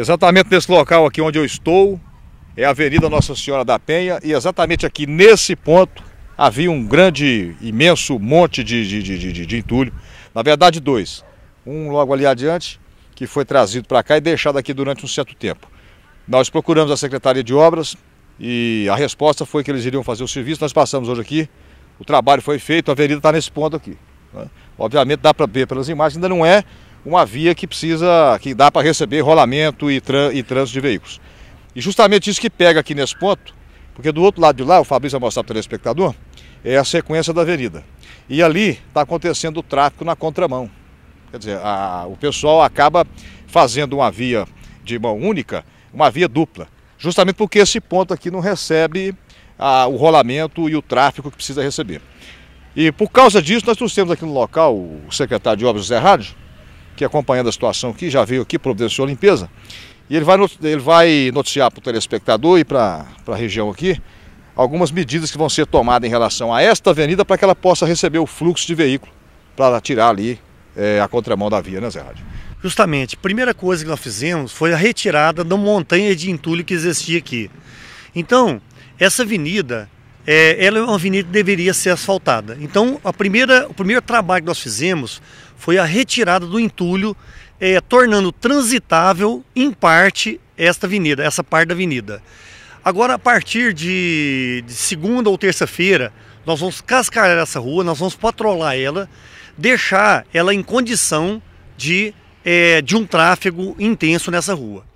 Exatamente nesse local aqui onde eu estou, é a Avenida Nossa Senhora da Penha, e exatamente aqui nesse ponto havia um grande, imenso monte de, de, de, de, de entulho. Na verdade, dois. Um logo ali adiante, que foi trazido para cá e deixado aqui durante um certo tempo. Nós procuramos a Secretaria de Obras e a resposta foi que eles iriam fazer o serviço. Nós passamos hoje aqui, o trabalho foi feito, a avenida está nesse ponto aqui. Né? Obviamente dá para ver pelas imagens, ainda não é uma via que precisa, que dá para receber rolamento e, e trânsito de veículos. E justamente isso que pega aqui nesse ponto, porque do outro lado de lá, o Fabrício vai mostrar para o telespectador, é a sequência da avenida. E ali está acontecendo o tráfego na contramão. Quer dizer, a, o pessoal acaba fazendo uma via de mão única, uma via dupla. Justamente porque esse ponto aqui não recebe a, o rolamento e o tráfego que precisa receber. E por causa disso, nós trouxemos aqui no local o secretário de Obras, José Rádio, aqui acompanhando a situação aqui, já veio aqui, providenciou a limpeza. E ele vai, ele vai noticiar para o telespectador e para a região aqui algumas medidas que vão ser tomadas em relação a esta avenida para que ela possa receber o fluxo de veículo para tirar ali é, a contramão da via, né, Zé Rádio? Justamente. Primeira coisa que nós fizemos foi a retirada da montanha de entulho que existia aqui. Então, essa avenida é, ela é uma avenida que deveria ser asfaltada. Então, a primeira, o primeiro trabalho que nós fizemos foi a retirada do entulho, é, tornando transitável, em parte, esta avenida, essa parte da avenida. Agora, a partir de, de segunda ou terça-feira, nós vamos cascar essa rua, nós vamos patrolar ela, deixar ela em condição de, é, de um tráfego intenso nessa rua.